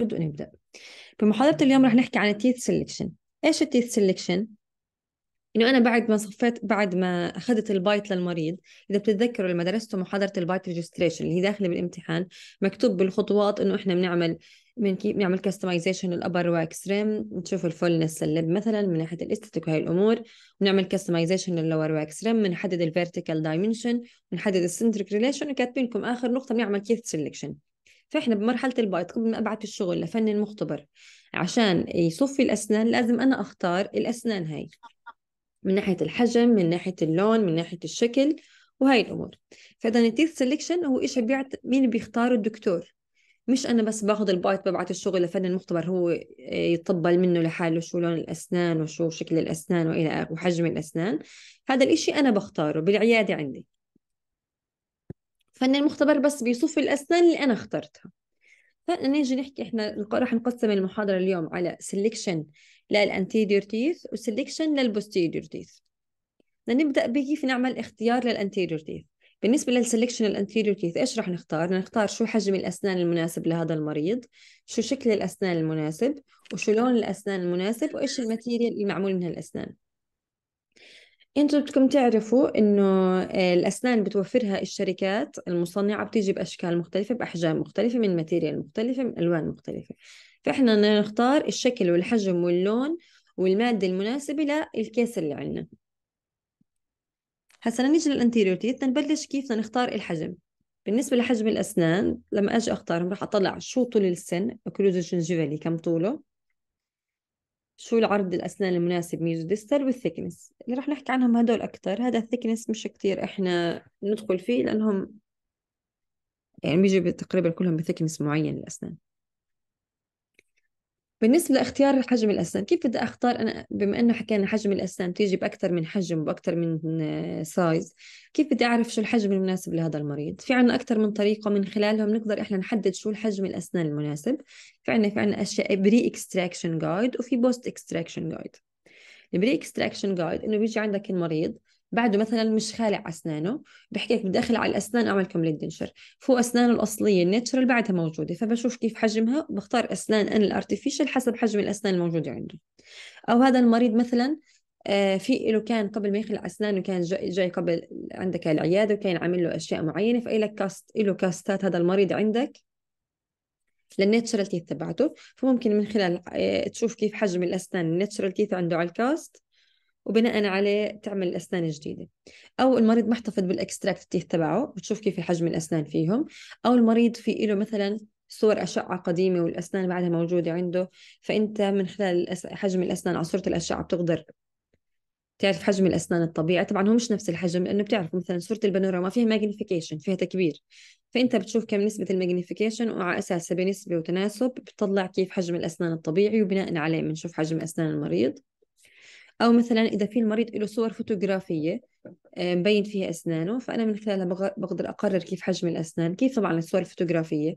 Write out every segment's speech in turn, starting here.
نبدأ نبدأ بمحاضرة اليوم رح نحكي عن التيث سيلكشن إيش التيث سيلكشن؟ إنه أنا بعد ما صفيت بعد ما أخذت البايت للمريض إذا بتتذكروا لما درستوا محاضرة البايت ريجستريشن اللي هي داخلة بالامتحان مكتوب بالخطوات إنه إحنا بنعمل من كيف بنعمل كستمايزيشن للابر ريم نشوف الفولنس اللب مثلا من ناحيه الاستيتيك وهي الامور بنعمل كستمايزيشن واكس ريم بنحدد الفيرتيكال دايمنشن بنحدد السنتريك ريليشن وكاتبين لكم اخر نقطه بنعمل كيث سيلكشن فإحنا بمرحلة البايت قبل ما أبعت الشغل لفني المختبر عشان يصفي الأسنان لازم أنا أختار الأسنان هاي من ناحية الحجم من ناحية اللون من ناحية الشكل وهي الأمور فإذا التيث سيلكشن هو ايش بيعت مين بيختاره الدكتور مش أنا بس باخذ البايت ببعث الشغل لفن المختبر هو يطبل منه لحاله شو لون الأسنان وشو شكل الأسنان وإلى وحجم الأسنان هذا الإشي أنا بختاره بالعيادة عندي فن المختبر بس بيصف الاسنان اللي انا اخترتها فنيجي نحكي احنا راح نقسم المحاضره اليوم على سيلكشن للانتيريور تيث وسيلكشن للبوستيريور تيث نبدا بكيف نعمل اختيار للانتيريور تيث بالنسبة للسلكشن الانتيريور تيث ايش راح نختار؟ نختار شو حجم الاسنان المناسب لهذا المريض، شو شكل الاسنان المناسب، وشو لون الاسنان المناسب، وايش الماتيريال المعمول منها الاسنان. انتم بدكم تعرفوا انه آه، الاسنان بتوفرها الشركات المصنعه بتيجي باشكال مختلفه باحجام مختلفه من ماتيريال مختلفه من الوان مختلفه فاحنا بدنا نختار الشكل والحجم واللون والماده المناسبه للكيس اللي عندنا هسا نيجي للانتيريور تيث نبلش كيف بدنا نختار الحجم بالنسبة لحجم الأسنان لما أجي أختارهم راح أطلع شو طول السن أوكلوز جنجيفالي كم طوله شو العرض الأسنان المناسب ديستر والثيكنس اللي رح نحكي عنهم هدول أكتر هذا الثيكنس مش كتير إحنا ندخل فيه لأنهم يعني بيجوا تقريبا كلهم بثيكنس معين للأسنان بالنسبة لاختيار حجم الأسنان كيف بدي أختار أنا بما أنه حكينا حجم الأسنان بتيجي بأكثر من حجم وبأكثر من سايز آه، كيف بدي أعرف شو الحجم المناسب لهذا المريض في عنا أكثر من طريقة من خلالهم نقدر إحنا نحدد شو الحجم الأسنان المناسب في عنا في عنا أشياء بري إكستراكشن جايد وفي بوست إكستراكشن جايد البري إكستراكشن جايد إنه بيجي عندك المريض بعده مثلا مش خالع اسنانه بحكي لك بدي اخلع الاسنان اعمل كملة دنشر فوق اسنانه الاصليه الناتشرال بعدها موجوده فبشوف كيف حجمها بختار اسنان انا الارتفيشال حسب حجم الاسنان الموجوده عنده او هذا المريض مثلا آه، في له كان قبل ما يخلع اسنانه كان جاي قبل عندك العياده وكان عامل له اشياء معينه لك كاست له كاستات هذا المريض عندك للناتشرال تيث تبعته فممكن من خلال آه، تشوف كيف حجم الاسنان الناتشرال تيث عنده على الكاست وبناء عليه تعمل الاسنان جديده او المريض محتفظ بالاكستراكت تيث تبعه بتشوف كيف حجم الاسنان فيهم او المريض في له مثلا صور أشعة قديمة والأسنان بعدها موجودة عنده فأنت من خلال حجم الأسنان على صورة الأشعة بتقدر تعرف حجم الأسنان الطبيعي طبعا هو مش نفس الحجم لأنه بتعرف مثلا صورة البانوراما فيها ماجنيفيكيشن فيها تكبير فأنت بتشوف كم نسبة الماجنيفيكيشن وعلى أساسها بنسبة وتناسب بتطلع كيف حجم الأسنان الطبيعي وبناء عليه بنشوف حجم أسنان المريض او مثلا اذا في المريض له صور فوتوغرافيه آه، مبين فيها اسنانه فانا من خلالها بقدر اقرر كيف حجم الاسنان كيف طبعا الصور الفوتوغرافيه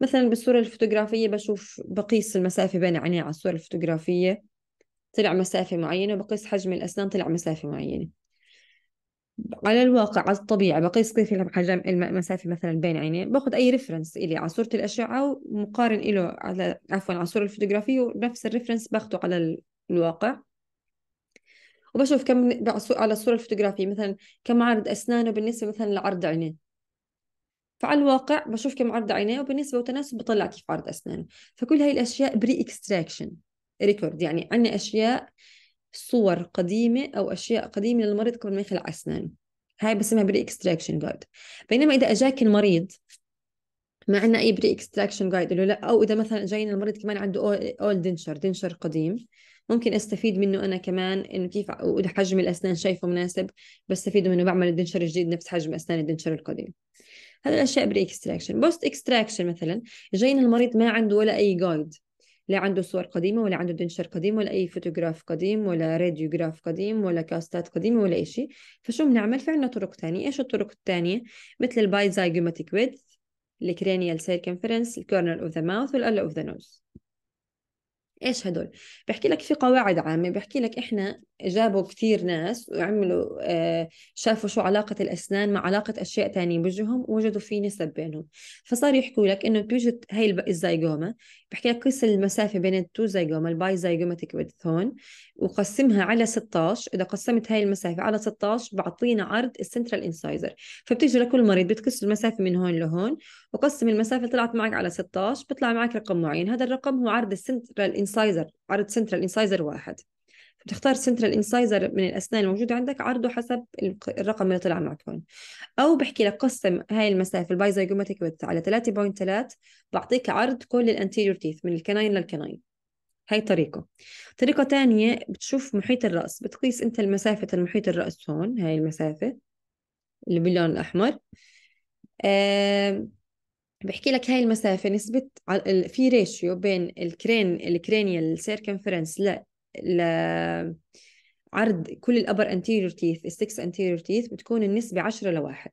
مثلا بالصوره الفوتوغرافيه بشوف بقيس المسافه بين عيني على الصوره الفوتوغرافيه طلع مسافه معينه وبقيس حجم الاسنان طلع مسافه معينه على الواقع على الطبيعة بقيس كيف حجم المسافة مثلا بين عيني باخذ أي ريفرنس إلي على صورة الأشعة ومقارن إله على عفوا على الصورة الفوتوغرافية ونفس الريفرنس باخده على الواقع وبشوف كم على الصورة الفوتوغرافية مثلا كم عرض أسنانه بالنسبة مثلا لعرض عينيه فعلى الواقع بشوف كم عرض عينيه وبالنسبة وتناسب بطلع كيف عرض أسنانه فكل هاي الأشياء بري إكستراكشن ريكورد يعني عندنا أشياء صور قديمة أو أشياء قديمة للمريض قبل ما يخلع أسنانه هاي بسمها بري إكستراكشن جايد بينما إذا أجاك المريض ما عندنا اي بري اكستراكشن جايد له لا او اذا مثلا جاينا المريض كمان عنده اول دنشر دنشر قديم ممكن استفيد منه انا كمان انه كيف حجم الاسنان شايفه مناسب بستفيد منه بعمل الدنشر الجديد نفس حجم اسنان الدنشر القديم هذه الاشياء اكستراكشن بوست اكستراكشن مثلا جاينا المريض ما عنده ولا اي جايد لا عنده صور قديمه ولا عنده دنشر قديم ولا اي فوتوغراف قديم ولا راديوغراف قديم ولا كاستات قديمه ولا اي شيء فشو بنعمل في عندنا طرق ثانيه ايش الطرق الثانيه مثل البايزايجوماتيك ويدث الكرانيال سيركمفرنس الكورنر اوف ذا ماوث والألا اوف ذا نوز ايش هدول بحكي لك في قواعد عامه بحكي لك احنا جابوا كثير ناس وعملوا آه شافوا شو علاقه الاسنان مع علاقه اشياء ثانيه بوجههم وجدوا في نسب بينهم فصار يحكوا لك انه بيوجد هي الزيجوما بحكي لك قيس المسافه بين التو زيجوما الباي زيجوماتيك هون وقسمها على 16 اذا قسمت هاي المسافه على 16 بعطينا عرض السنترال انسايزر فبتيجي لكل مريض بتقيس المسافه من هون لهون وقسم المسافه طلعت معك على 16 بيطلع معك رقم معين هذا الرقم هو عرض السنترال انسايزر عرض سنترال انسايزر واحد بتختار سنترال انسايزر من الاسنان الموجوده عندك عرضه حسب الرقم اللي طلع معك هون او بحكي لك قسم هاي المسافه البايزايجوماتيك على 3.3 بعطيك عرض كل الانتيريور تيث من الكناين للكناين هاي طريقة طريقة تانية بتشوف محيط الرأس بتقيس انت المسافة المحيط الرأس هون هاي المسافة اللي باللون الأحمر آه بحكي لك هاي المسافة نسبة في ريشيو بين الكرين الكرينيال سيركمفرنس ل ل عرض كل الابر انتيريور تيث السكس انتيريور تيث بتكون النسبة 10 لواحد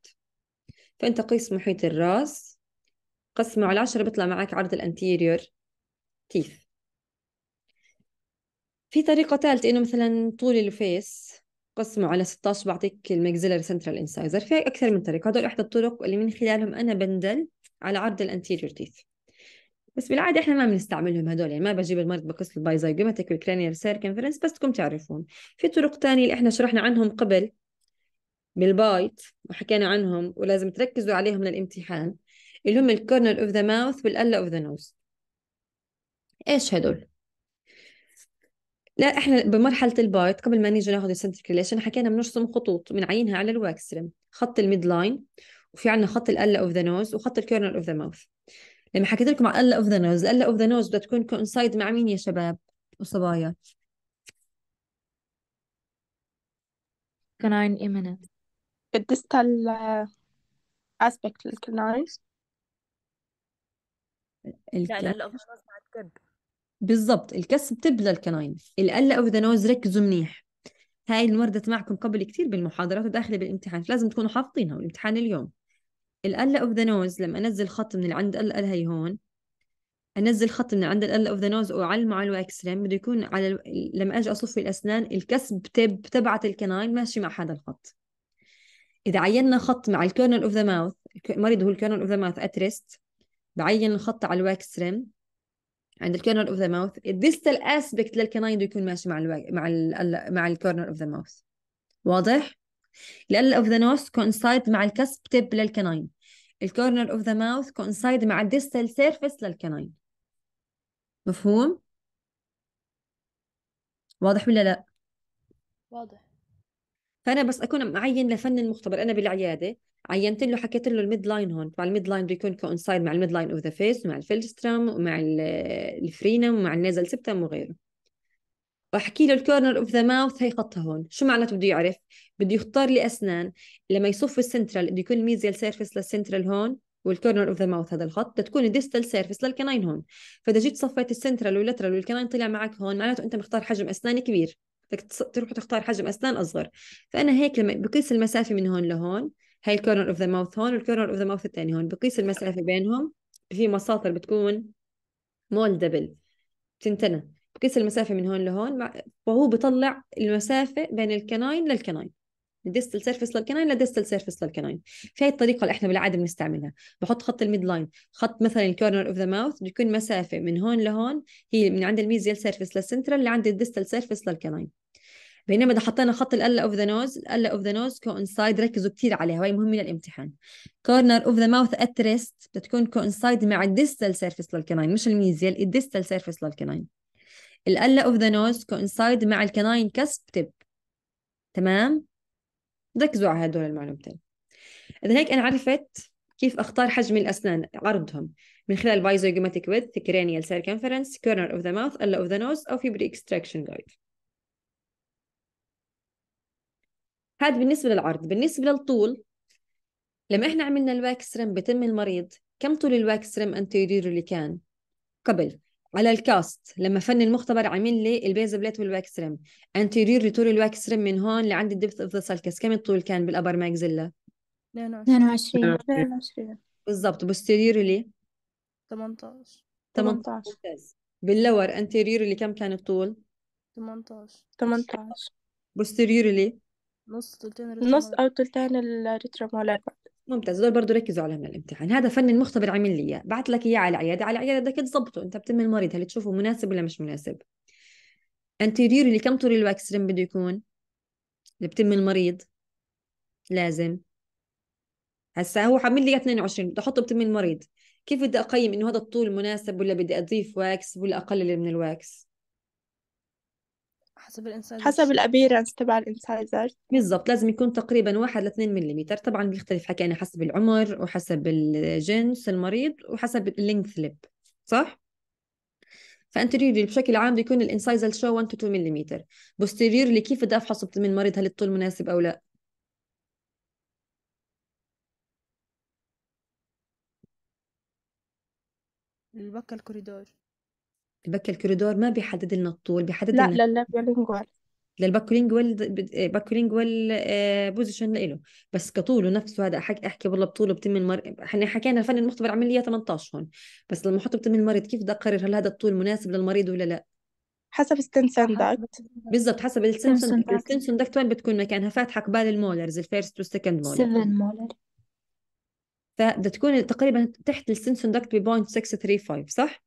فانت قيس محيط الراس قسمه على 10 بيطلع معك عرض الانتيريور تيث في طريقة ثالثة انه مثلا طول الفيس قسمه على 16 بعطيك المكزيلر سنترال انسايزر في اكثر من طريقه هدول احدى الطرق اللي من خلالهم انا بندل على عرض الانتيريور تيث بس بالعاده احنا ما بنستعملهم هدول يعني ما بجيب المرض بقص البايزايجوماتيك والكرانيال سيركنفرنس بس تكون تعرفون في طرق تانية اللي احنا شرحنا عنهم قبل بالبايت وحكينا عنهم ولازم تركزوا عليهم للامتحان اللي هم الكورنر اوف ذا ماوث والألا اوف ذا نوز ايش هدول لا احنا بمرحله البايت قبل ما نيجي ناخذ السنتريك ريليشن حكينا بنرسم خطوط بنعينها على الواكسرم خط الميد لاين وفي عندنا خط الألا اوف ذا نوز وخط الكورنر اوف ذا ماوث لما حكيت لكم على الألا اوف ذا نوز الألا اوف ذا نوز بدها تكون كونسايد مع مين يا شباب وصبايا كناين imminent الديستال اسبكت للكناين بالضبط الكسب بتبلى الكناين الألا اوف ذا نوز ركزوا منيح هاي اللي وردت معكم قبل كثير بالمحاضرات وداخله بالامتحان فلازم تكونوا حافظينها والامتحان اليوم الألة اوف ذا نوز لما انزل خط من عند الألة هي هون انزل خط من عند الألة اوف ذا نوز واعلمه على ريم بده يكون على ال... لما اجي أصفي الاسنان الكسب تب تبعت الكناين ماشي مع هذا الخط اذا عينا خط مع الكورنر اوف ذا ماوث المريض هو الكورنر اوف ذا ماوث اتريست بعين الخط على الواكس ريم عند الكورنر اوف ذا ماوث الديستال اسبكت للكناين بده يكون ماشي مع الواك... مع ال... مع الكورنر اوف ذا ماوث واضح الال اوف ذا نوز كونسايد مع الكسب تب للكناين الكورنر اوف ذا ماوث كونسايد مع الديستال سيرفيس للكناين مفهوم؟ واضح ولا لا؟ واضح فانا بس اكون معين لفن المختبر انا بالعياده عينت له حكيت له الميد لاين هون مع الميد لاين بده يكون كونسايد مع الميد لاين اوف ذا فيس ومع الفيلسترام ومع الفرينم ومع النازل سبتم وغيره بحكي له الكورنر اوف ذا ماوث هي خطها هون شو معناته بده يعرف بده يختار لي اسنان لما يصف السنترال بده يكون الميزيال سيرفيس للسنترال هون والكورنر اوف ذا ماوث هذا الخط تكون الديستال سيرفيس للكناين هون فاذا جيت صفيت السنترال واللترال والكناين طلع معك هون معناته انت مختار حجم اسنان كبير بدك تروح تختار حجم اسنان اصغر فانا هيك لما بقيس المسافه من هون لهون هاي الكورنر اوف ذا ماوث هون والكورنر اوف ذا ماوث الثاني هون بقيس المسافه بينهم في مساطر بتكون مول دبل بتنتنى بقيس المسافه من هون لهون وهو بطلع المسافه بين الكناين للكناين لديستال سيرفيس للكناين لديستال سيرفيس للكناين في هاي الطريقه اللي احنا بالعاده بنستعملها بحط خط الميد لاين خط مثلا الكورنر اوف ذا ماوث بيكون مسافه من هون لهون هي من عند الميزيال سيرفيس للسنترال لعند الديستال سيرفيس للكناين بينما اذا حطينا خط الألا اوف ذا نوز الألا اوف ذا نوز كونسايد ركزوا كثير عليها وهي مهمه للامتحان كورنر اوف ذا ماوث ات ريست بتكون كونسايد مع الديستال سيرفيس للكناين مش الميزيال الديستال سيرفيس للكناين الألا اوف ذا نوز كونسايد مع الكناين كسب تب تمام ركزوا على هدول المعلومتين اذا هيك انا عرفت كيف اختار حجم الاسنان عرضهم من خلال بايزوجيومتريك ويدث كرانيال سيركمفرنس كورنر اوف ذا ماوث الا اوف ذا نوز او فيبري اكستراكشن جايد هذا بالنسبه للعرض بالنسبه للطول لما احنا عملنا الواكس رم بتم المريض كم طول الواكس رم انتيريور اللي كان قبل على الكاست لما فني المختبر عامل لي البيز بليت والواكس ريم انتيريور ريتور الواكس ريم من هون لعند الدبث اوف ذا سلكس كم الطول كان بالابر ماكزيلا 22 22 بالضبط بوستيريور لي 18 18 ممتاز باللور انتيريور لي كم كان الطول 18 18 بوستيريور لي نص تلتين نص او تلتين الريترومولار بعد ممتاز دول برضه ركزوا عليهم الامتحان هذا فن المختبر عامل لي اياه بعت لك اياه على العياده على العياده بدك تظبطه انت بتم المريض هل تشوفه مناسب ولا مش مناسب انتيريور اللي كم طول الواكس ريم بده يكون اللي بتم المريض لازم هسا هو حامل لي 22 بدي احطه بتم المريض كيف بدي اقيم انه هذا الطول مناسب ولا بدي اضيف واكس ولا اقلل من الواكس حسب الانسايزر حسب الابيرنس تبع الانسايزر بالضبط لازم يكون تقريبا 1 ل 2 ملم طبعا بيختلف حكينا يعني حسب العمر وحسب الجنس المريض وحسب اللينث لب صح؟ فانتريورلي بشكل عام بيكون الانسايزر شو 1 تو 2 ملم بوستيريورلي كيف بدي افحص من المريض هل الطول مناسب او لا؟ البكا الكوريدور البك الكوريدور ما بيحدد لنا الطول بيحدد لا لنا للبيولينجوال للباكولينجوال باكولينجوال بوزيشن آه، له بس كطوله نفسه هذا احكي احكي والله بطوله بتم المرء احنا حكينا الفن المختبر عمليه 18 هون بس لما احط بتم المريض كيف بدي اقرر هل هذا الطول مناسب للمريض ولا لا حسب السنسن داكت بالضبط حسب داكت السنسن داكت وين بتكون مكانها فاتحه قبال المولرز الفيرست والسكند مولر 7 مولر فبدها تكون تقريبا تحت السنسن داكت ب 0.635 صح؟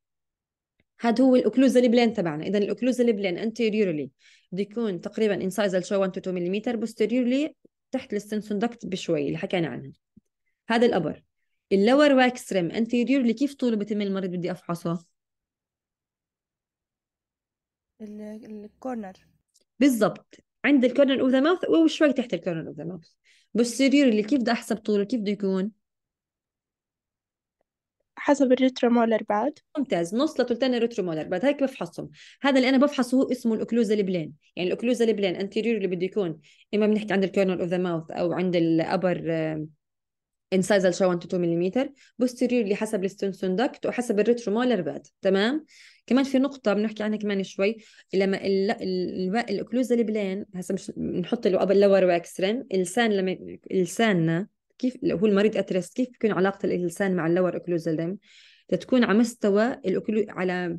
هذا هو الاوكلوز البلين تبعنا اذا الاوكلوز البلين انتيريورلي بده يكون تقريبا انسايزال شو 1 تو 2 ملم بوستيريورلي تحت الاستنسون دكت بشوي اللي حكينا عنها هذا الابر اللور واكس ريم انتيريورلي كيف طوله بتم المريض بدي افحصه الكورنر بالضبط عند الكورنر اوف ذا ماوث وشوي تحت الكورنر اوف ذا ماوث بوستيريورلي كيف بدي احسب طوله كيف بده يكون حسب الريترومولر بعد ممتاز نص لثلثين الريترومولر بعد هيك بفحصهم هذا اللي انا بفحصه هو اسمه الاوكلوزا بلين يعني الاوكلوزا بلين انتيريور اللي بده يكون اما بنحكي عند الكورنر اوف ذا ماوث او عند الابر انسايز شو 1 2 ملم بوستيريور اللي حسب الستنسون دكت وحسب الريترومولر بعد تمام كمان في نقطه بنحكي عنها كمان شوي لما الاوكلوزا بلين هسه مش بنحط له قبل لور واكستريم اللسان لما لساننا كيف هو المريض اتريست كيف بتكون علاقه اللسان مع اللور اوكلوزال دايما تكون على مستوى الاوكلو على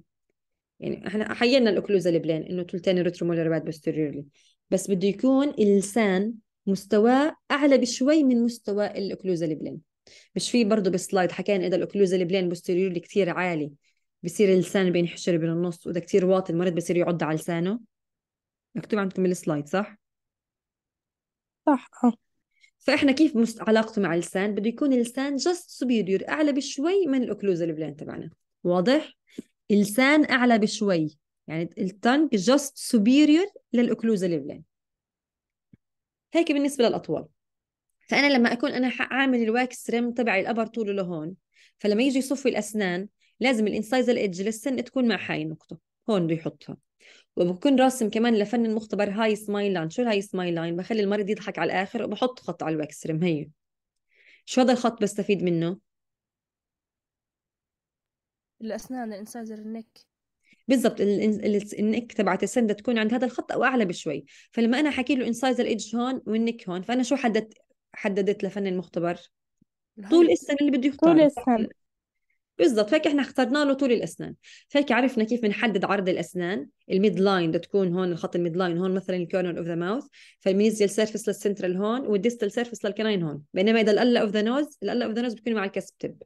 يعني احنا حينا الاوكلوزال بلين انه ثلثين ريترومولر بعد بوستيريورلي بس بده يكون اللسان مستواه اعلى بشوي من مستوى الاوكلوزال بلين مش في برضه بالسلايد حكينا اذا الاوكلوزال بلين بوستيريورلي كثير عالي بصير اللسان بينحشر بالنص واذا كثير واطي المريض بصير يعض على لسانه مكتوب عندكم بالسلايد صح؟ صح اه فاحنا كيف مست... علاقته مع اللسان بده يكون اللسان جاست سوبيريور اعلى بشوي من الاوكلوزال بلان تبعنا واضح اللسان اعلى بشوي يعني التنك جاست سوبيريور للاوكلوزال بلان هيك بالنسبه للاطوال فانا لما اكون انا عامل الواكس ريم تبعي الابر طوله لهون فلما يجي يصفي الاسنان لازم الانسايزل ايدج للسن تكون مع هاي النقطه هون بده يحطها وبكون راسم كمان لفن المختبر هاي سمايل لاين شو هاي سمايل لاين بخلي المريض يضحك على الاخر وبحط خط على ريم هي شو هذا الخط بستفيد منه الاسنان الانسايزر النك بالضبط النك تبعت السنده تكون عند هذا الخط او اعلى بشوي فلما انا حكي له انسايزر ايدج هون والنك هون فانا شو حددت حددت لفن المختبر طول السن اللي بده يختار طول السن بالضبط فهيك احنا اخترنا له طول الاسنان فهيك عرفنا كيف بنحدد عرض الاسنان الميد لاين بدها تكون هون الخط الميد لاين هون مثلا الكورنر اوف ذا ماوث فالمينيزيال سيرفيس للسنترال هون والديستال سيرفيس للكناين هون بينما اذا القله اوف ذا نوز القله اوف ذا نوز بتكون مع الكسب تب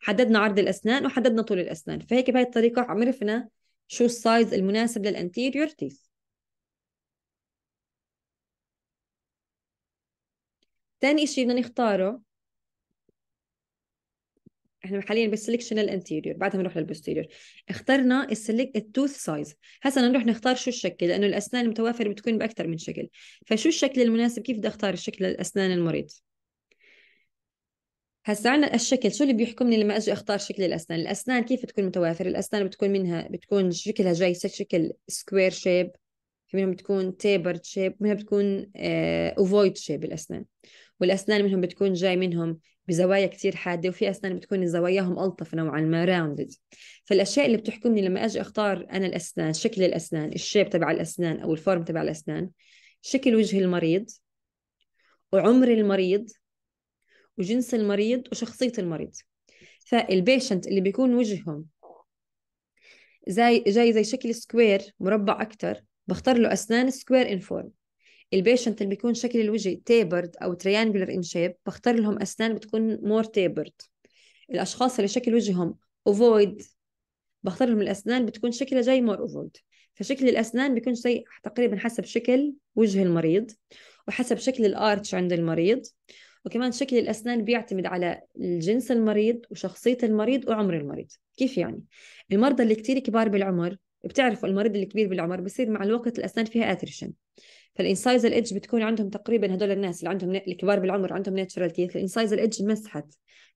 حددنا عرض الاسنان وحددنا طول الاسنان فهيك بهي الطريقه عرفنا شو السايز المناسب للانتيريور تيث ثاني شيء بدنا نختاره احنا حاليا بالسلكشن الانتيريور بعدها بنروح للبوستيريور اخترنا السلك التوث سايز هسه نروح نختار شو الشكل لانه الاسنان المتوافره بتكون باكثر من شكل فشو الشكل المناسب كيف بدي اختار الشكل للاسنان المريض هسا عنا الشكل شو اللي بيحكمني لما اجي اختار شكل الاسنان الاسنان كيف بتكون متوافره الاسنان بتكون منها بتكون شكلها جاي شكل سكوير شيب في منهم بتكون تيبرد شيب منها بتكون اوفويد آه، شيب الاسنان والأسنان منهم بتكون جاي منهم بزوايا كتير حادة وفي أسنان بتكون زواياهم ألطف نوعا ما راوندد فالأشياء اللي بتحكمني لما أجي أختار أنا الأسنان شكل الأسنان الشيب تبع الأسنان أو الفورم تبع الأسنان شكل وجه المريض وعمر المريض وجنس المريض وشخصية المريض فالبيشنت اللي بيكون وجههم زي جاي زي شكل سكوير مربع أكتر بختار له أسنان سكوير إن فورم البيشنت اللي بيكون شكل الوجه تيبرد او تريانجلر ان شيب بختار لهم اسنان بتكون مور تيبرد الاشخاص اللي شكل وجههم اوفويد بختار لهم الاسنان بتكون شكلها جاي مور اوفويد فشكل الاسنان بيكون زي تقريبا حسب شكل وجه المريض وحسب شكل الارتش عند المريض وكمان شكل الأسنان بيعتمد على الجنس المريض وشخصية المريض وعمر المريض كيف يعني؟ المرضى اللي كتير كبار بالعمر بتعرفوا المريض الكبير بالعمر بصير مع الوقت الأسنان فيها أترشن فالانسايز ايدج بتكون عندهم تقريبا هدول الناس اللي عندهم الكبار بالعمر عندهم ناتشرال تيث الانسايز ايدج مسحت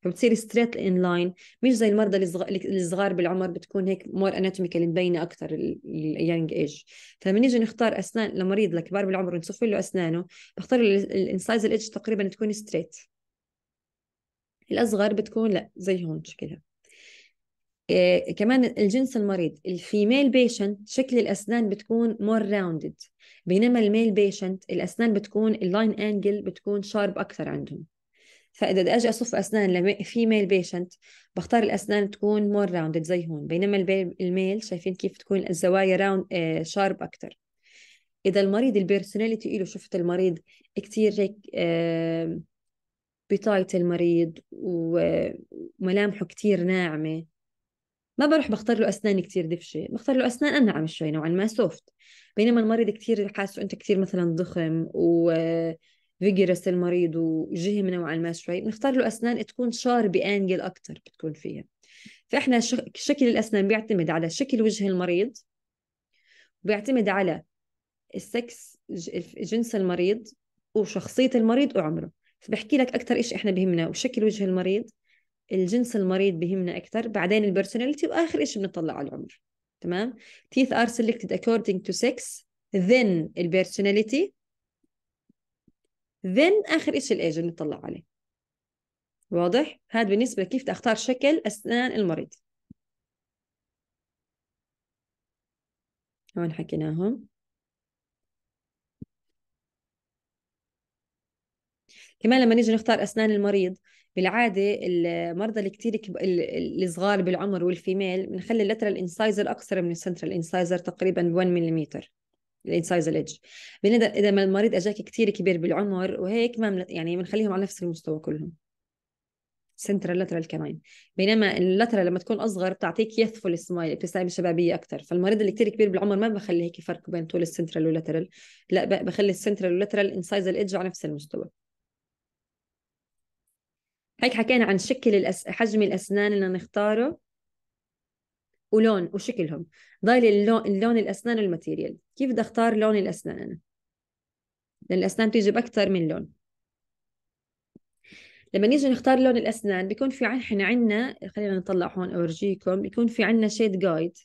فبتصير ستريت ان لاين مش زي المرضى الصغار بالعمر بتكون هيك مور اناتوميكال مبينه اكثر اليانج ايج فلما نيجي نختار اسنان لمريض لكبار بالعمر ونصف له اسنانه بختار الانسايز ايدج تقريبا تكون ستريت الاصغر بتكون لا زي هون شكلها آه، كمان الجنس المريض الفيميل بيشنت شكل الاسنان بتكون مور راوندد بينما الميل بيشنت الاسنان بتكون اللاين انجل بتكون شارب اكثر عندهم فاذا بدي اجي اصف اسنان لفيميل بيشنت بختار الاسنان تكون مور راوندد زي هون بينما الميل شايفين كيف تكون الزوايا راوند آه، شارب اكثر اذا المريض البيرسوناليتي له شفت المريض كثير هيك آه، بطاية المريض وملامحه كتير ناعمة ما بروح بختار له اسنان كثير دفشه بختار له اسنان انعم شوي نوعا ما سوفت بينما المريض كثير حاسه انت كثير مثلا ضخم و فيجرس المريض وجهم نوعا ما شوي بنختار له اسنان تكون شار انجل اكثر بتكون فيها فاحنا شكل الاسنان بيعتمد على شكل وجه المريض بيعتمد على السكس جنس المريض وشخصية المريض وعمره فبحكي لك أكثر شيء إحنا بهمنا وشكل وجه المريض الجنس المريض بهمنا اكثر بعدين البيرسوناليتي واخر شيء بنطلع على العمر تمام تيث ار سيلكتد اكوردنج تو سكس ذن البيرسوناليتي ذن اخر شيء الايج بنطلع عليه واضح هذا بالنسبه لكيف تختار شكل اسنان المريض هون حكيناهم كمان لما نيجي نختار أسنان المريض بالعاده المرضى اللي كثير الصغار بالعمر والفيميل بنخلي اللترال انسايزر اكثر من السنترال انسايزر تقريبا ب 1 ملم الانسايزر ايدج اذا ما المريض اجاك كثير كبير بالعمر وهيك ما من... يعني بنخليهم على نفس المستوى كلهم سنترال لاترال كمان بينما اللاترال لما تكون اصغر بتعطيك يثفل سمايل ابتسامه شبابيه اكثر فالمريض اللي كثير كبير بالعمر ما بخلي هيك فرق بين طول السنترال واللاترال لا بخلي السنترال واللاترال انسايزر ايدج على نفس المستوى هيك حكينا عن شكل الأس... حجم الأسنان اللي نختاره ولون وشكلهم ضايل اللون, اللون الأسنان والماتيريال كيف بدي أختار لون الأسنان أنا لأن الأسنان بتيجي بأكثر من لون لما نيجي نختار لون الأسنان بيكون في احنا عندنا خلينا نطلع هون أورجيكم بيكون في عنا شيد جايد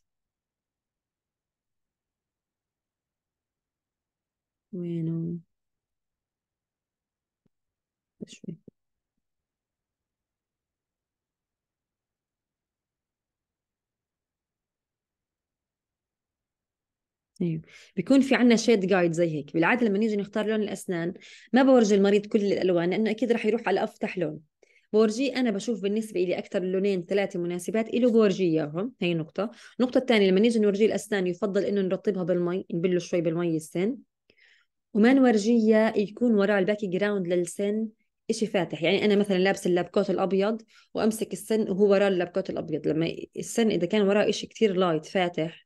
وينه شوي ايوه بيكون في عندنا شيد جايد زي هيك بالعاده لما نيجي نختار لون الاسنان ما بورجي المريض كل الالوان لانه اكيد رح يروح على افتح لون بورجيه انا بشوف بالنسبه لي اكثر لونين ثلاثه مناسبات له بورجيه اياهم هي نقطه النقطه الثانيه لما نيجي نورجيه الاسنان يفضل انه نرطبها بالمي نبله شوي بالمي السن وما نورجيه يكون وراه الباك جراوند للسن إشي فاتح يعني انا مثلا لابس اللابكوت الابيض وامسك السن وهو وراه اللابكوت الابيض لما السن اذا كان وراه إشي كتير لايت فاتح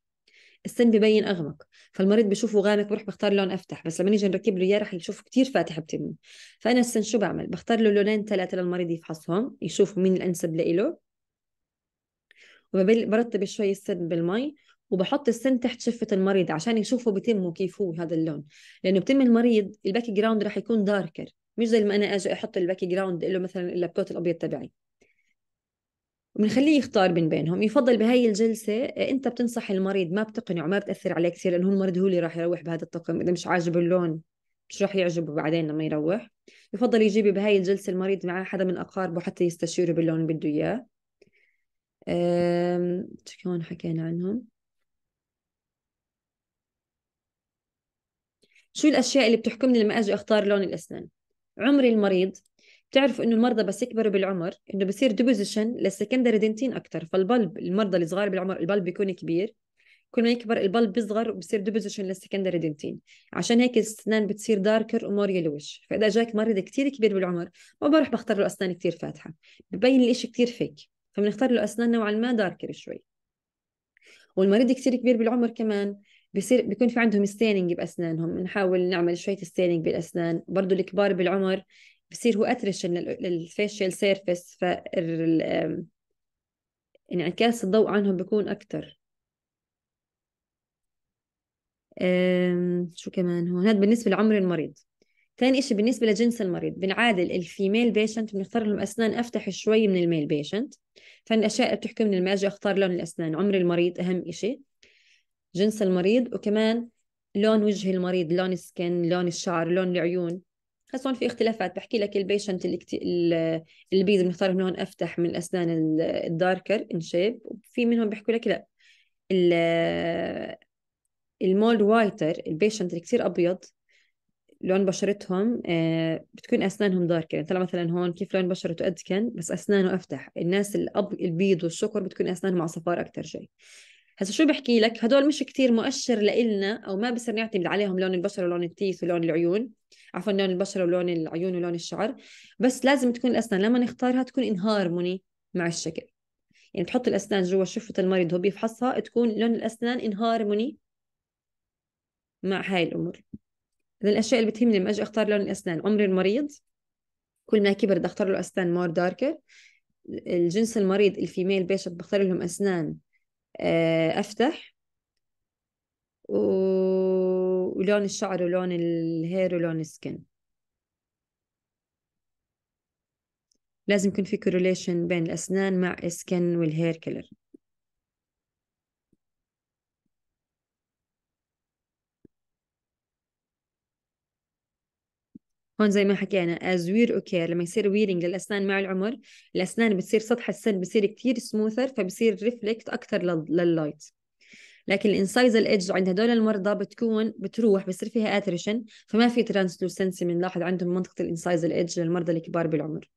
السن ببين اغمق فالمريض بشوفه غامق بروح بختار لون افتح بس لما نيجي نركب له اياه رح يشوفه كثير فاتح بتمه فانا السن شو بعمل بختار له لونين ثلاثه للمريض يفحصهم يشوف مين الانسب لإله وبرتب شوي السن بالمي وبحط السن تحت شفة المريض عشان يشوفوا بتمه كيف هو هذا اللون لأنه بتم المريض الباك جراوند رح يكون داركر مش زي ما أنا أجي أحط الباك جراوند له مثلا اللابتوت الأبيض تبعي وبنخليه يختار من بينهم يفضل بهاي الجلسة آه، أنت بتنصح المريض ما بتقنعه ما بتأثر عليه كثير لأنه المريض هو اللي راح يروح بهذا الطقم إذا مش عاجبه اللون مش راح يعجبه بعدين لما يروح يفضل يجيب بهاي الجلسة المريض معاه حدا من أقاربه حتى يستشيره باللون اللي بده إياه شو كمان حكينا عنهم شو الأشياء اللي بتحكمني لما أجي أختار لون الأسنان عمر المريض بتعرفوا انه المرضى بس يكبروا بالعمر انه بصير ديبوزيشن للسكندري دنتين اكثر فالبلب المرضى الصغار بالعمر البلب بيكون كبير كل ما يكبر البلب بيصغر وبصير ديبوزيشن للسكندري دنتين عشان هيك الاسنان بتصير داركر ومور يلوش فاذا جاك مريض كثير كبير بالعمر ما بروح بختار له اسنان كثير فاتحه ببين الإشي كثير فيك فبنختار له اسنان نوعا ما داركر شوي والمريض كثير كبير بالعمر كمان بصير بيكون في عندهم ستيننج باسنانهم بنحاول نعمل شويه ستيننج بالاسنان برضه الكبار بالعمر بصير هو اترش للفيشل سيرفيس ف انعكاس يعني الضوء عنهم بيكون اكثر شو كمان هون هذا بالنسبه لعمر المريض ثاني شيء بالنسبه لجنس المريض بنعادل الفيميل بيشنت بنختار لهم اسنان افتح شوي من الميل بيشنت فالاشياء اللي بتحكم من الماجي اختار لون الاسنان عمر المريض اهم شيء جنس المريض وكمان لون وجه المريض لون السكن لون الشعر لون العيون خاصة في اختلافات بحكي لك البيشنت اللي البيض بنختار منهم افتح من الاسنان الداركر ان شيب وفي منهم بيحكوا لك لا المولد وايتر البيشنت اللي كثير ابيض لون بشرتهم آه، بتكون اسنانهم داركر يعني طلع مثلا هون كيف لون بشرته ادكن بس اسنانه افتح الناس الاب البيض والشكر بتكون اسنانهم عصفار اكثر شيء هسا شو بحكي لك هدول مش كتير مؤشر لإلنا او ما بصير نعتمد عليهم لون البشره ولون التيث ولون العيون عفوا لون البشره ولون العيون ولون الشعر بس لازم تكون الاسنان لما نختارها تكون ان هارموني مع الشكل يعني تحط الاسنان جوا شفه المريض هو بيفحصها تكون لون الاسنان ان هارموني مع هاي الامور من الاشياء اللي بتهمني لما اجي اختار لون الاسنان عمر المريض كل ما كبر بدي اختار له اسنان مور داركر الجنس المريض الفيميل بيشنت بختار لهم اسنان آه، افتح ولون الشعر ولون الهير ولون السكن لازم يكون في كورليشن بين الأسنان مع السكن والهير كلر هون زي ما حكينا as wear اوكي لما يصير ويرنج للأسنان مع العمر الأسنان بتصير سطح السن بصير كتير سموثر فبصير ريفلكت أكتر لللايت لكن الانسايز ايدج عند هدول المرضى بتكون بتروح بصير فيها اتريشن فما في ترانسلوسنسي بنلاحظ عندهم منطقه الانسايز ايدج للمرضى الكبار بالعمر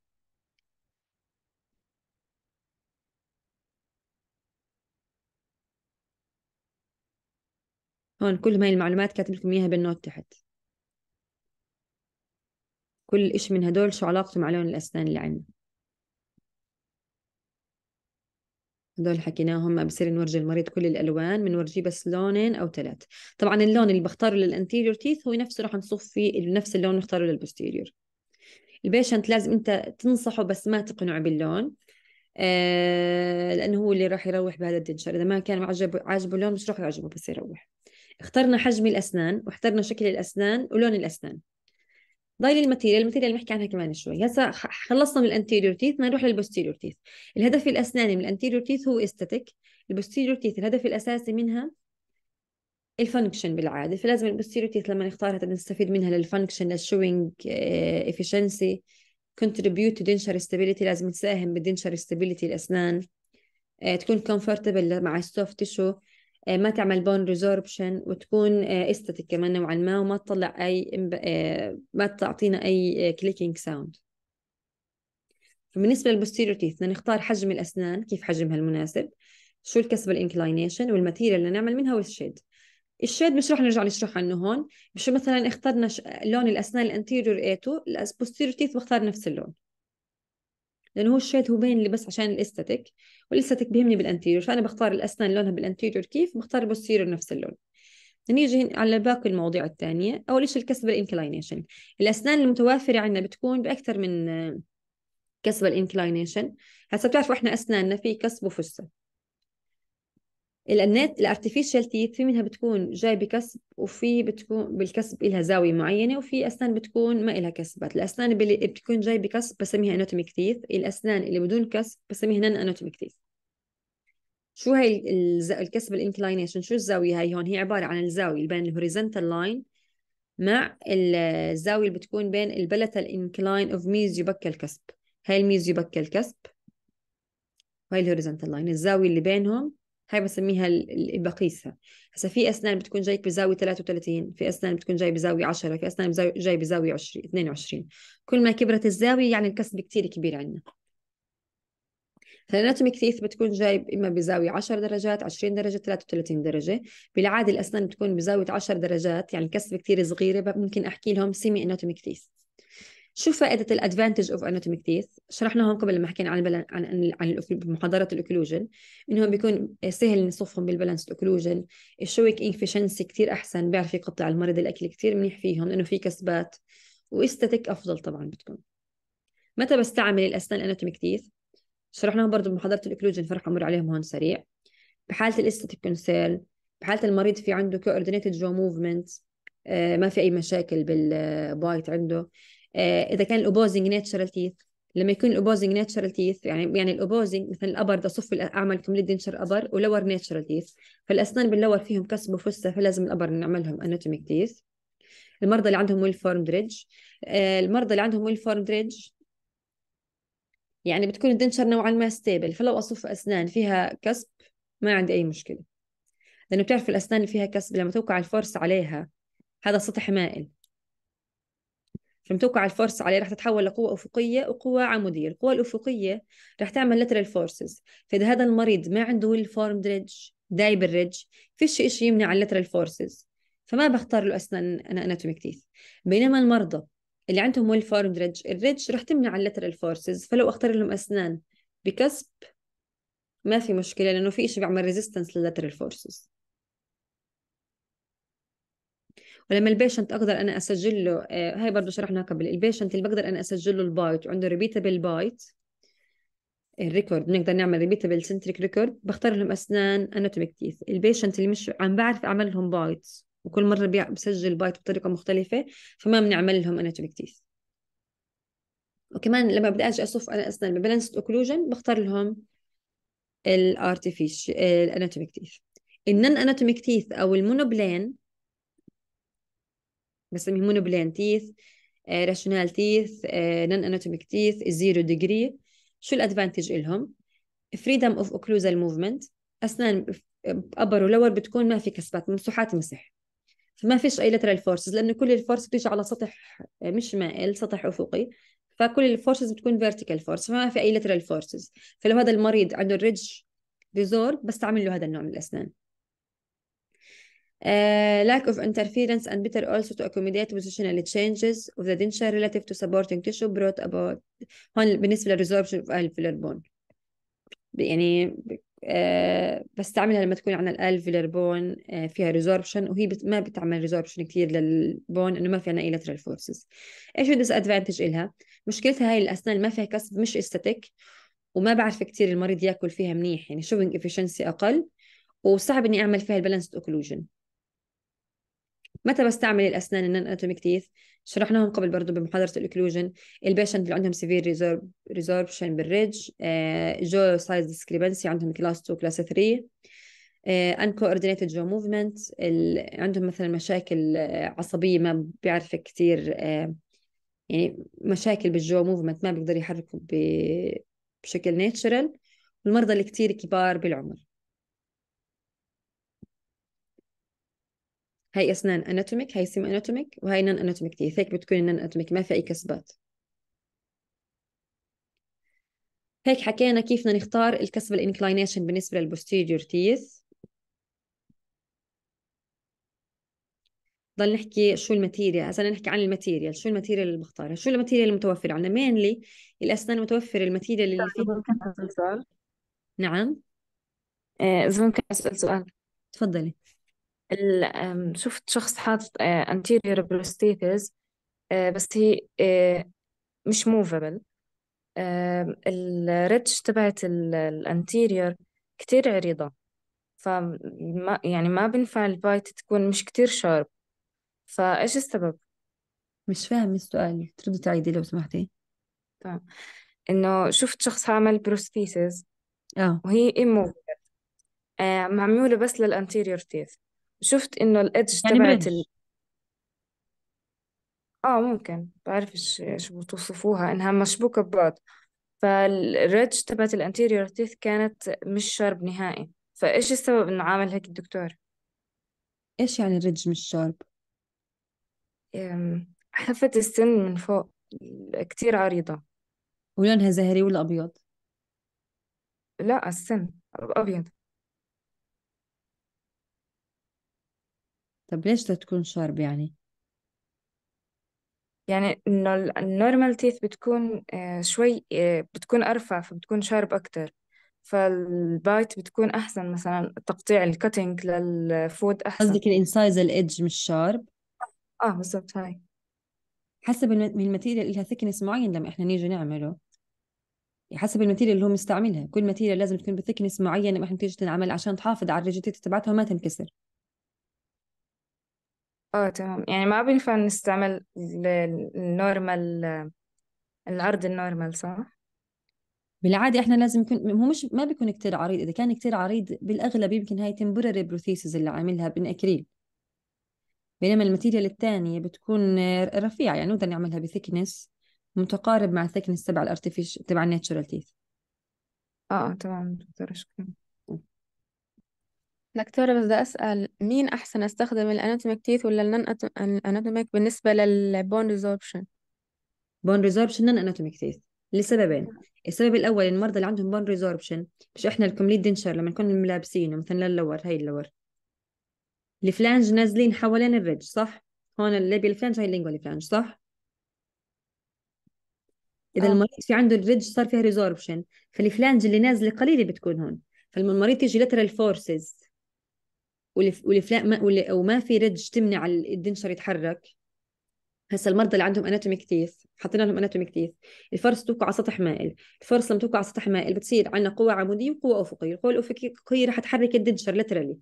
هون كل هاي المعلومات كاتب لكم اياها بالنوت تحت كل إشي من هدول شو علاقته مع لون الأسنان اللي عندنا هذول حكيناهم بصير نورجي المريض كل الالوان بنورجيه بس لونين او ثلاث طبعا اللون اللي بختاره للانتيريور تيث هو نفسه رح نصف فيه نفس اللون نختاره للبوستيريور البيشنت لازم انت تنصحه بس ما تقنعه باللون آه لانه هو اللي راح يروح بهذا الدنشر اذا ما كان عجبه عاجبه اللون مش راح يعجبه بس يروح اخترنا حجم الاسنان واخترنا شكل الاسنان ولون الاسنان ضايل الماتيريال الماتيريال اللي بنحكي عنها كمان شوي هسا خلصنا من الانتيريور تيث بدنا نروح للبوستيريور تيث الهدف الاسناني من الانتيريور تيث هو استاتيك البوستيريور تيث الهدف الاساسي منها الفانكشن بالعاده فلازم البوستيريور تيث لما نختارها نستفيد منها للفانكشن للشوينج افشنسي كونتريبيوت تو دينشر ستابيليتي لازم تساهم بالدنشر ستابيليتي الاسنان آه، تكون كومفورتبل مع السوفت تيشو آه، ما تعمل بون ريزوربشن وتكون استاتيك آه، كمان نوعا ما وما تطلع اي آه، ما تعطينا اي كليكينج ساوند بالنسبه للبوستيريور تيث بدنا نختار حجم الاسنان كيف حجمها المناسب شو الكسب الانكلاينيشن والماتيريال اللي نعمل منها والشيد الشيد مش رح نرجع نشرح عنه هون مش مثلا اخترنا لون الاسنان الانتيريور اي 2 البوستيريور تيث بختار نفس اللون لانه هو الشيد هو بين اللي بس عشان الاستاتيك والاستاتيك بيهمني بالانتيريور فانا بختار الاسنان لونها بالانتيريور كيف بختار البوستيريور نفس اللون نيجي على باقي المواضيع الثانية أول شيء الكسب الإنكلاينيشن الأسنان المتوافرة عندنا بتكون بأكثر من كسب الإنكلاينيشن هسا بتعرفوا إحنا أسناننا في كسب وفسة الانات الارتفيشال تيث في منها بتكون جاي بكسب وفي بتكون بالكسب لها زاوية معينة وفي أسنان بتكون ما لها كسبات الأسنان اللي بتكون جاي بكسب بسميها اناتوميك تيث الأسنان اللي بدون كسب بسميها نان اناتوميك تيث شو هي الكسب الانكلاينيشن شو الزاوية هاي هون هي عبارة عن الزاوية اللي بين الهوريزونتال لاين مع الزاوية اللي بتكون بين البلتال انكلاين اوف ميزيوبكال الكسب هاي الميزيوبكال الكسب وهي الهوريزونتال لاين الزاوية اللي بينهم هاي بنسميها البقيسه هسا في اسنان بتكون جاي بزاويه 33 في اسنان بتكون جاي بزاويه 10 في اسنان بزاوية جاي بزاويه 20 22 كل ما كبرت الزاويه يعني الكسب كثير كبير عندنا الاناتومي كتيث بتكون جايب اما بزاويه 10 درجات 20 درجه 33 درجه بالعاده الاسنان بتكون بزاويه 10 درجات يعني الكسبه كثير صغيره ممكن احكي لهم سيمي اناتومي كتيث شو فائده الادفانتج اوف تيث؟ شرحناهم قبل لما حكينا عن عن عن, عن محاضره الاوكلوجن انهم بيكون سهل نصفهم بالبالانس اوكلوجن الشويك إنفشنسي كثير احسن بيعرف يقطع المريض الاكل كثير منيح فيهم لانه في كسبات واستاتيك افضل طبعا بتكون متى بستعمل الاسنان الاناتوميك تيث شرحناهم برضه بمحاضره الاوكلوجن فرح امر عليهم هون سريع بحاله الاستاتيك كونسيل بحاله المريض في عنده كوردينيتد جو موفمنت ما في اي مشاكل بالبايت عنده آه، اذا كان الاوبوزنج ناتشرال تيث لما يكون الاوبوزنج ناتشرال تيث يعني يعني الاوبوزنج مثلا الابر ده صف اعمل كومبليت دينشر ابر ولور ناتشرال تيث فالاسنان باللور فيهم كسب وفسه فلازم الابر نعمل لهم اناتوميك تيث المرضى اللي عندهم ويل فورم دريدج المرضى اللي عندهم ويل فورم دريدج يعني بتكون الدنشر نوعا ما ستيبل فلو اصف اسنان فيها كسب ما عندي اي مشكله لانه بتعرف الاسنان اللي فيها كسب لما توقع الفورس عليها هذا سطح مائل لما توقع الفورس عليه رح تتحول لقوة أفقية وقوة عمودية القوة الأفقية رح تعمل لاترال فورسز فإذا هذا المريض ما عنده الفورمد ريدج دايب الريدج فيش إشي يمنع اللترال فورسز فما بختار له أسنان أنا أناتومي كتير بينما المرضى اللي عندهم ويل فورمد ريدج الريدج رح تمنع اللترال فورسز فلو اختار لهم أسنان بكسب ما في مشكلة لأنه في إشي بيعمل ريزيستنس لللترال فورسز ولما البيشنت اقدر انا اسجل له آه، هاي برضه شرحناها قبل البيشنت اللي بقدر انا اسجل له البايت وعنده ريبيتابل بايت الريكورد بنقدر نعمل ريبيتابل سنتريك ريكورد بختار لهم اسنان اناتوميك تيث البيشنت اللي مش عم بعرف اعمل لهم بايت وكل مره بسجل بايت بطريقه مختلفه فما بنعمل لهم اناتوميك تيث وكمان لما بدي اجي اصف انا اسنان ببالانسد اوكلوجن بختار لهم الارتفيش الاناتوميك تيث النن اناتوميك تيث او المونوبلين بسميهمون بلين تيث راشونال تيث نان اناتوميك تيث زيرو ديجري شو الادفانتج الهم فريدم اوف اوكلوزال موفمنت اسنان ابر آه، ولور بتكون ما في كسبات ممسوحات مسح فما فيش اي لترال فورسز لانه كل الفورس بتيجي على سطح آه، مش مائل سطح افقي فكل الفورسز بتكون فيرتيكال فورس فما في اي لترال فورسز فلو هذا المريض عنده الريدج ديزور بستعمل له هذا النوع من الاسنان Uh, lack of interference and better also to accommodate positional changes of the denture relative to supporting tissue brought about هون بالنسبة للresorption of alveolar bone يعني uh, بستعملها لما تكون عندنا الالفيلر بون uh, فيها ريزوربشن وهي بت... ما بتعمل ريزوربشن كثير للبون انه ما في عندنا ايلاترال فورسز ايش الديس ادفانتج الها مشكلتها هاي الاسنان ما فيها كسب مش استاتيك وما بعرف كثير المريض ياكل فيها منيح يعني شوفينج افشنسي اقل وصعب اني اعمل فيها البالانس اوكلوجن متى بستعمل الاسنان النون اناتوميك تيث شرحناهم قبل برضه بمحاضره الاوكلوجن البيشنت اللي عندهم سيفير ريزورب ريزوربشن بالريدج جو سايز ديسكريبنسي عندهم كلاس 2 كلاس 3 uncoordinated جو موفمنت عندهم مثلا مشاكل آه، عصبيه ما بيعرف كثير آه، يعني مشاكل بالجو موفمنت ما بيقدر يحركه بشكل ناتشرال والمرضى اللي كثير كبار بالعمر هاي اسنان اناتوميك هاي سيم اناتوميك وهاي نان اناتوميك تيث هيك بتكون نان اناتوميك ما في اي كسبات هيك حكينا كيف بدنا نختار الكسب الانكلاينيشن بالنسبه للبوستيريور تيث ضل نحكي شو الماتيريال عشان نحكي عن الماتيريال شو الماتيريال اللي بختارها شو الماتيريال المتوفر عندنا مينلي الاسنان متوفر الماتيريال اللي طيب، فيه ممكن اسال سؤال نعم إيه، اذا ممكن اسال سؤال تفضلي شفت شخص حاطط آه، anterior prosthesis آه، بس هي آه، مش موفبل الريتش تبعت الانتيريور كتير عريضة فما يعني ما بنفع البايت تكون مش كتير شارب فإيش السبب؟ مش فاهم السؤال تردي تعيدي لو سمحتي طيب إنه شفت شخص عمل بروستيسز اه وهي immovable آه معمولة بس للانتيريور تيث شفت انه الادج يعني تبعت ال... اه ممكن بعرفش شو بتوصفوها انها مشبوكة ببعض فالريدج تبعت الانتيريور تيث كانت مش شارب نهائي فايش السبب انه عامل هيك الدكتور ايش يعني ريدج مش شارب حفه السن من فوق كتير عريضة ولونها زهري ولا ابيض لا السن أبيض طب ليش تكون شارب يعني يعني إنه النورمال تيث بتكون آه، شوي آه، بتكون أرفع فبتكون شارب أكتر فالبايت بتكون أحسن مثلا تقطيع الكاتنج للفود أحسن قصدك الانسايز الايدج مش شارب آه بالضبط هاي حسب من الماتيريال لها ثكنس معين لما احنا نيجي نعمله يعني حسب الماتيريال اللي هو مستعملها كل ماتيريال لازم تكون بثكنس معين لما احنا نيجي تنعمل عشان تحافظ على الريجيتيتي تبعتها وما تنكسر اه تمام يعني ما بينفع نستعمل ال- النورمال العرض النورمال صح؟ بالعادة احنا لازم يكون هو مش ما بيكون كتير عريض اذا كان كتير عريض بالاغلب يمكن هاي تمبرري بروثيسز اللي عاملها بنأكريل بينما الماتيريال الثانية بتكون آه، رفيعة يعني نقدر نعملها بثيكنس متقارب مع الثيكنس تبع الارتفيش تبع الناتشورال تيث اه تمام دكتور شكرا دكتورة بس بدي أسأل مين أحسن أستخدم الأناتوميك تيث ولا النن أناتوميك بالنسبة للبون ريزوربشن؟ بون ريزوربشن نن اناتوميك تيث لسببين نعم. السبب الاول المرضى اللي عندهم بون ريزوربشن مش احنا الكومليت دنشر لما نكون ملابسينه مثلا للور هاي اللور الفلانج نازلين حوالين الريدج صح هون الليبي فلانج هاي اللينجوال فلانج صح اذا اه المريض في عنده الريدج صار فيها ريزوربشن فالفلانج اللي نازله قليله بتكون هون فلما المريض يجي لترال فورسز والافلاق ما وما في رج تمنع الدنشر يتحرك هسا المرضى اللي عندهم اناتومي كتيف حطينا لهم اناتومي كتيف الفرس توقع على سطح مائل الفرس لما توقع على سطح مائل بتصير عندنا قوة عمودية وقوة أفقية القوة الأفقية رح تحرك الدنشر لترالي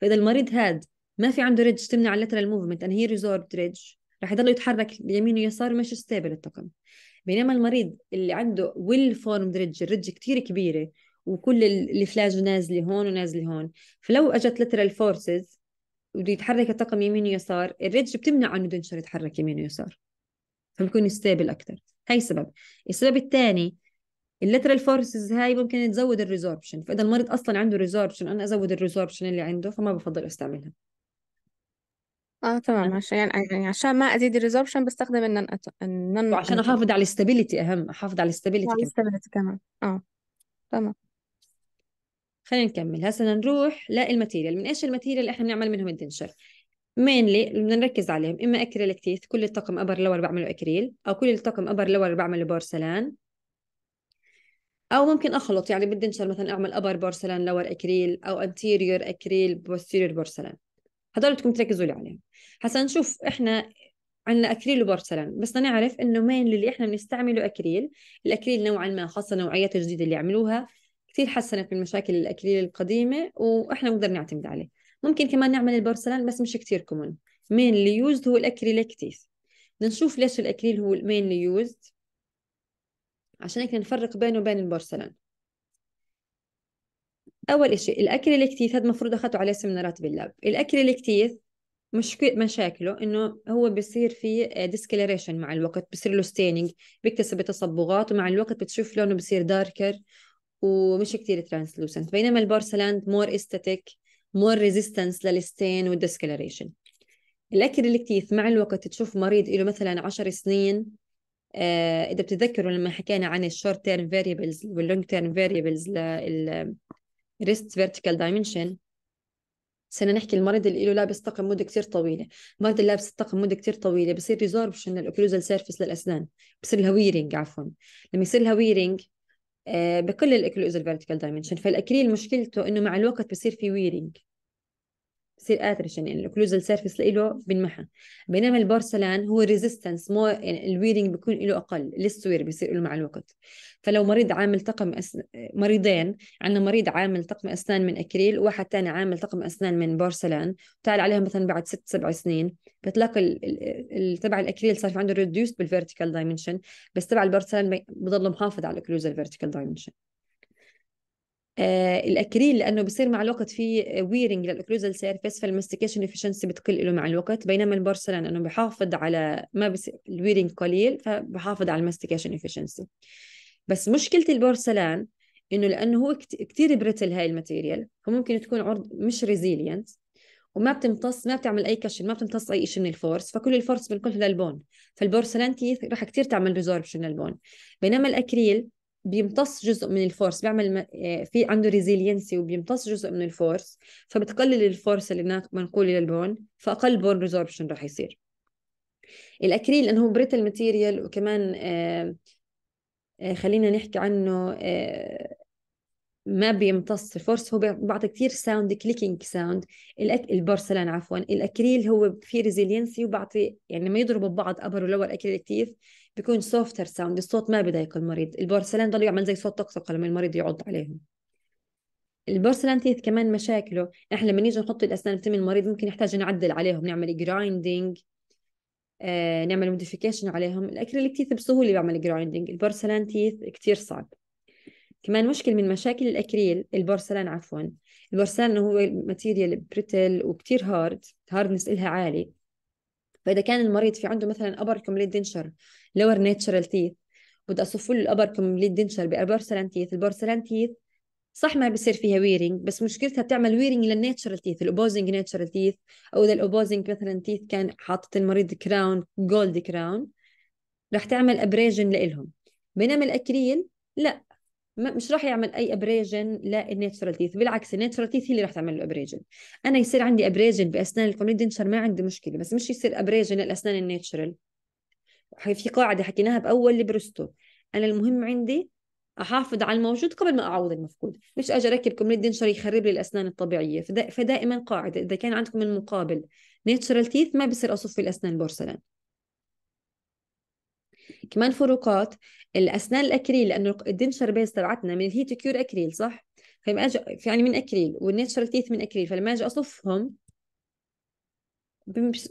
فإذا المريض هاد ما في عنده ريدج تمنع اللترال موفمنت ان هي ريزورب ريدج رح يضل يتحرك يمين ويسار مش ستيبل الطقم بينما المريض اللي عنده ويل فورم ريدج الريدج كتير كبيرة وكل الفلاج نازله هون ونازله هون فلو اجت لترال فورسز بده يتحرك الطقم يمين ويسار الريدج بتمنعه انه دنشر يتحرك يمين ويسار فبكون ستيبل اكثر هاي سبب السبب الثاني اللترال فورسز هاي ممكن تزود الريزوربشن فاذا المريض اصلا عنده ريزوربشن انا ازود الريزوربشن اللي عنده فما بفضل استعملها اه تمام عشان يعني،, يعني عشان ما ازيد الريزوربشن بستخدم النن أت... النن وعشان احافظ على الاستابيليتي اهم احافظ على الاستابيليتي على الاستابيليتي كمان اه تمام خلينا نكمل هسه نروح للماتيريال من ايش الماتيريال اللي احنا بنعمل منهم الدنشر مينلي بدنا نركز عليهم اما اكريليك تيث كل الطقم ابر لور بعمله اكريل او كل الطقم ابر لور بعمله بورسلان او ممكن اخلط يعني بالدنشر مثلا اعمل ابر بورسلان لور اكريل او انتيريور اكريل بوستيريور بورسلان هدول بدكم تركزوا لي عليهم هسا نشوف احنا عندنا اكريل وبورسلان بس نعرف انه مين اللي احنا بنستعمله اكريل الاكريل نوعا ما خاصه نوعيات الجديده اللي عملوها كثير حسنت من مشاكل الاكليل القديمه واحنا بنقدر نعتمد عليه ممكن كمان نعمل البورسلان بس مش كثير كومون اللي يوزد هو الاكليل تيث بدنا نشوف ليش الاكريل هو المين اللي يوزد عشان هيك نفرق بينه وبين البورسلان اول شيء الاكل تيث هذا المفروض اخذته عليه سيمينارات باللاب الاكل تيث مش مشاكله انه هو بصير فيه ديسكلريشن آه، مع الوقت بصير له ستيننج بيكتسب تصبغات ومع الوقت بتشوف لونه بصير داركر ومش كتير ترانسلوسنت بينما البورسلاند مور استاتيك مور ريزيستنس للستين والديسكلريشن الاكريليكتيث مع الوقت تشوف مريض له مثلا 10 سنين آه اذا بتتذكروا لما حكينا عن الشورت تيرم فاريبلز واللونج تيرم فاريبلز للريست فيرتيكال دايمنشن صرنا نحكي المريض اللي له لابس طقم مده كثير طويله، المريض اللي لابس طقم مده كثير طويله بصير ريزوربشن للاوكلوزال سيرفيس للاسنان، بصير لها ويرنج عفوا، لما يصير لها ويرنج آه، بكل الاكلوز الفيرتيكال دايمنشن فالاكريل مشكلته انه مع الوقت بصير في ويرينج بصير اترشن يعني الاوكلوزال سيرفيس له بنمحى بينما البورسلان هو ريزيستنس مو يعني الويرنج بيكون له اقل للسوير بيصير له مع الوقت فلو مريض عامل طقم أس... مريضين عندنا مريض عامل طقم اسنان من اكريل وواحد ثاني عامل طقم اسنان من بورسلان تعال عليهم مثلا بعد ست سبع سنين بتلاقي ال... ال... تبع الاكريل صار في عنده ريديوس بالفيرتيكال دايمنشن بس تبع البورسلان بضل محافظ على الاوكلوزال فيرتيكال دايمنشن آه، الاكريل لانه بصير مع الوقت في ويرنج للاكروزال سيرفيس فالمستيكيشن افشنسي بتقل له مع الوقت بينما البورسلان انه بحافظ على ما بصير الويرنج قليل فبحافظ على المستيكيشن افشنسي بس مشكله البورسلان انه لانه هو كثير بريتل هاي الماتيريال فممكن تكون عرض مش ريزيلينت وما بتمتص ما بتعمل اي كشن ما بتمتص اي شيء من الفورس فكل الفورس بنقلها للبون فالبورسلان كيف راح كثير تعمل ريزوربشن للبون بينما الاكريل بيمتص جزء من الفورس بيعمل آه، في عنده ريزيلينسي وبيمتص جزء من الفورس فبتقلل الفورس اللي منقوله للبون فاقل بون ريزوربشن راح يصير الاكريل لانه هو بريتل ماتيريال وكمان آه، آه، خلينا نحكي عنه ما بيمتص الفورس هو بيعطي كثير ساوند كليكينج ساوند البورسلان عفوا الاكريل هو في ريزيلينسي وبعطي يعني لما يضربوا ببعض ابر ولور اكريل كثير بيكون سوفتر ساوند الصوت ما بضايق المريض البورسلان ضل يعمل زي صوت طقطقة لما المريض يعض عليهم البورسلان تيث كمان مشاكله احنا لما نيجي نحط الاسنان بتم المريض ممكن نحتاج نعدل عليهم نعمل جرايندينج آه، نعمل موديفيكيشن عليهم الاكريليك تيث بسهوله بيعمل جرايندينج البورسلان تيث كتير صعب كمان مشكل من مشاكل الاكريل البورسلان عفوا البورسلان هو ماتيريال بريتل وكتير هارد هاردنس إلها عالي فاذا كان المريض في عنده مثلا ابر كومبليت دينشر lower natural teeth بدي اصف له الابر كومبليت دنشر بالبورسلان تيث البورسلان تيث صح ما بصير فيها ويرنج بس مشكلتها بتعمل ويرنج للناتشرال تيث الاوبوزنج ناتشرال تيث او اذا الاوبوزنج مثلا تيث كان حاطط المريض كراون جولد كراون رح تعمل ابريجن لإلهم بينما الاكريل لا مش راح يعمل اي ابريجن للناتشرال تيث بالعكس الناتشرال تيث هي اللي راح تعمل له ابريجن انا يصير عندي ابريجن باسنان دنشر ما عندي مشكله بس مش يصير ابريجن للاسنان الناتشرال في قاعده حكيناها باول لبرستو انا المهم عندي احافظ على الموجود قبل ما اعوض المفقود مش اجي اركب كملين دنشر يخرب لي الاسنان الطبيعيه فدا... فدائما قاعده اذا كان عندكم المقابل نيتشرال تيث ما بصير اصف في الاسنان بورسلان كمان فروقات الاسنان الاكريل لانه الدنشر بيز تبعتنا من الهيت كيور اكريل صح فلما اجي يعني من اكريل والنيتشرال تيث من اكريل فلما اجي اصفهم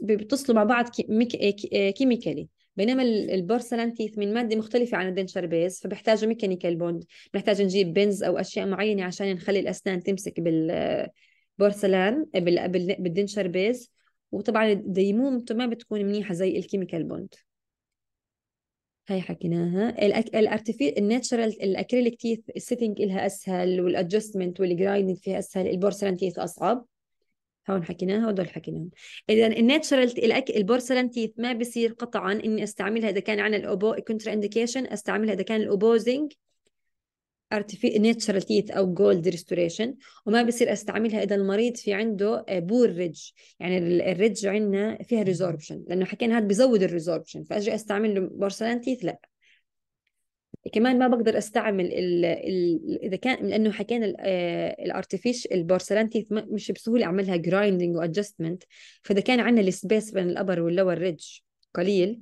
بيتصلوا مع بعض كيميكالي بينما البورسلان تيث من ماده مختلفه عن الدنشر بيز فبحتاجوا ميكانيكال بوند بنحتاج نجيب بنز او اشياء معينه عشان نخلي الاسنان تمسك بالبورسلان بيز وطبعا ديمومته ما بتكون منيحه زي الكيميكال بوند هاي حكيناها الارتفي الناتشرال الاكريليك تيث السيتنج لها اسهل والادجستمنت والجرايند فيها اسهل البورسلان تيث اصعب هون حكيناها ودول حكيناهم اذا الناتشرال الاكل تيث ما بصير قطعا اني استعملها اذا كان عن الاوبو كونترا انديكيشن استعملها اذا كان الاوبوزنج ارتفي ناتشرال تيث او جولد ريستوريشن وما بصير استعملها اذا المريض في عنده آه، بور ريدج يعني الريدج عندنا فيها ريزوربشن لانه حكينا هذا بزود الريزوربشن فاجي استعمل له تيث لا كمان ما بقدر استعمل ال الـ اذا كان لانه حكينا الارتفيش آه، البورسلان تيث مش بسهوله اعملها جرايندنج وادجستمنت فاذا كان عندنا السبيس بين الابر واللور ريدج قليل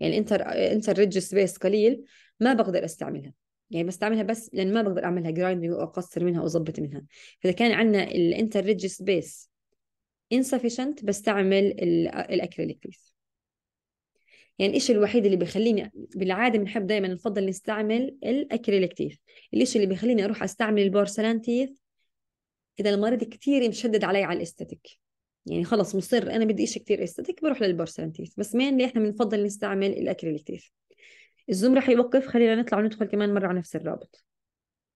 يعني انتر انتر ريدج سبيس قليل ما بقدر استعملها يعني بستعملها بس لان ما بقدر اعملها جرايندنج واقصر منها واظبط منها فاذا كان عندنا الانتر ريدج سبيس انسفشنت بستعمل آه، الاكريليك بيس يعني الشيء الوحيد اللي بيخليني بالعاده بنحب دائما نفضل نستعمل الاكريليك تيث الشيء اللي بيخليني اروح استعمل البورسلان تيث اذا المريض كثير مشدد علي على الاستاتيك يعني خلص مصر انا بدي شيء كثير استاتيك بروح للبورسلان تيث بس مين اللي احنا بنفضل نستعمل الاكريليك تيث الزوم راح يوقف خلينا نطلع وندخل كمان مره على نفس الرابط